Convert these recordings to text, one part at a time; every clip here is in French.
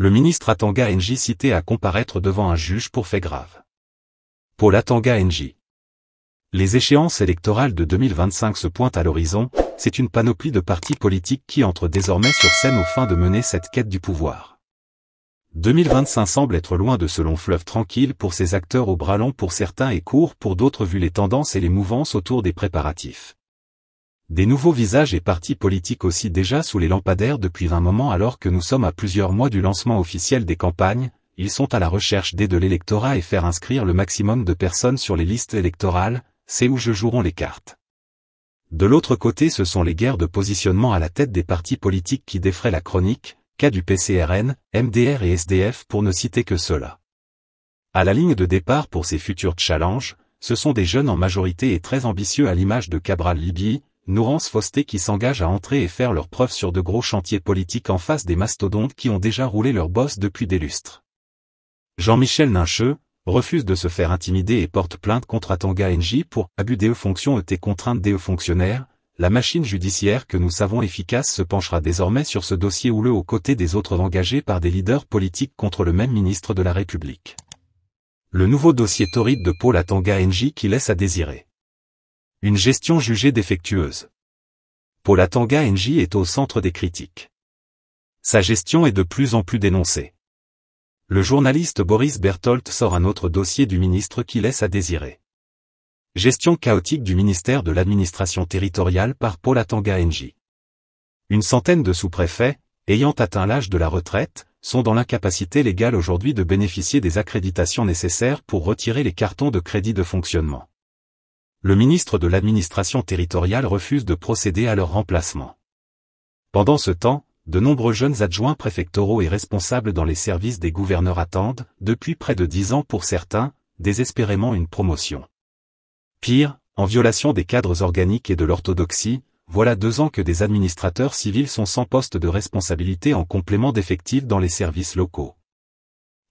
le ministre Atanga NJ cité à comparaître devant un juge pour fait grave. Paul Atanga NJ. Les échéances électorales de 2025 se pointent à l'horizon, c'est une panoplie de partis politiques qui entrent désormais sur scène fin de mener cette quête du pouvoir. 2025 semble être loin de ce long fleuve tranquille pour ses acteurs au bras long pour certains et court pour d'autres vu les tendances et les mouvances autour des préparatifs. Des nouveaux visages et partis politiques aussi déjà sous les lampadaires depuis un moment alors que nous sommes à plusieurs mois du lancement officiel des campagnes, ils sont à la recherche dès de l'électorat et faire inscrire le maximum de personnes sur les listes électorales, c'est où je joueront les cartes. De l'autre côté ce sont les guerres de positionnement à la tête des partis politiques qui défraient la chronique, cas du PCRN, MDR et SDF pour ne citer que cela. là À la ligne de départ pour ces futurs challenges, ce sont des jeunes en majorité et très ambitieux à l'image de Cabral Libye, Nourance Fausté qui s'engage à entrer et faire leurs preuves sur de gros chantiers politiques en face des mastodontes qui ont déjà roulé leur bosse depuis des lustres. Jean-Michel Nincheux, refuse de se faire intimider et porte plainte contre Atanga NJ pour abus des fonctions et contraintes des fonctionnaires, la machine judiciaire que nous savons efficace se penchera désormais sur ce dossier houleux aux côtés des autres engagés par des leaders politiques contre le même ministre de la République. Le nouveau dossier torride de Paul Atanga NJ qui laisse à désirer. Une gestion jugée défectueuse. Paul Atanga NJ est au centre des critiques. Sa gestion est de plus en plus dénoncée. Le journaliste Boris Bertolt sort un autre dossier du ministre qui laisse à désirer. Gestion chaotique du ministère de l'administration territoriale par Paul Atanga NJ. Une centaine de sous-préfets, ayant atteint l'âge de la retraite, sont dans l'incapacité légale aujourd'hui de bénéficier des accréditations nécessaires pour retirer les cartons de crédit de fonctionnement le ministre de l'administration territoriale refuse de procéder à leur remplacement. Pendant ce temps, de nombreux jeunes adjoints préfectoraux et responsables dans les services des gouverneurs attendent, depuis près de dix ans pour certains, désespérément une promotion. Pire, en violation des cadres organiques et de l'orthodoxie, voilà deux ans que des administrateurs civils sont sans poste de responsabilité en complément d'effectifs dans les services locaux.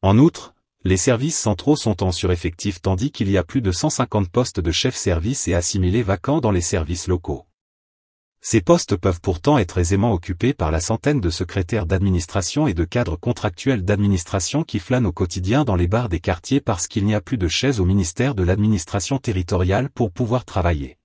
En outre, les services centraux sont en sureffectif tandis qu'il y a plus de 150 postes de chefs service et assimilés vacants dans les services locaux. Ces postes peuvent pourtant être aisément occupés par la centaine de secrétaires d'administration et de cadres contractuels d'administration qui flânent au quotidien dans les bars des quartiers parce qu'il n'y a plus de chaises au ministère de l'administration territoriale pour pouvoir travailler.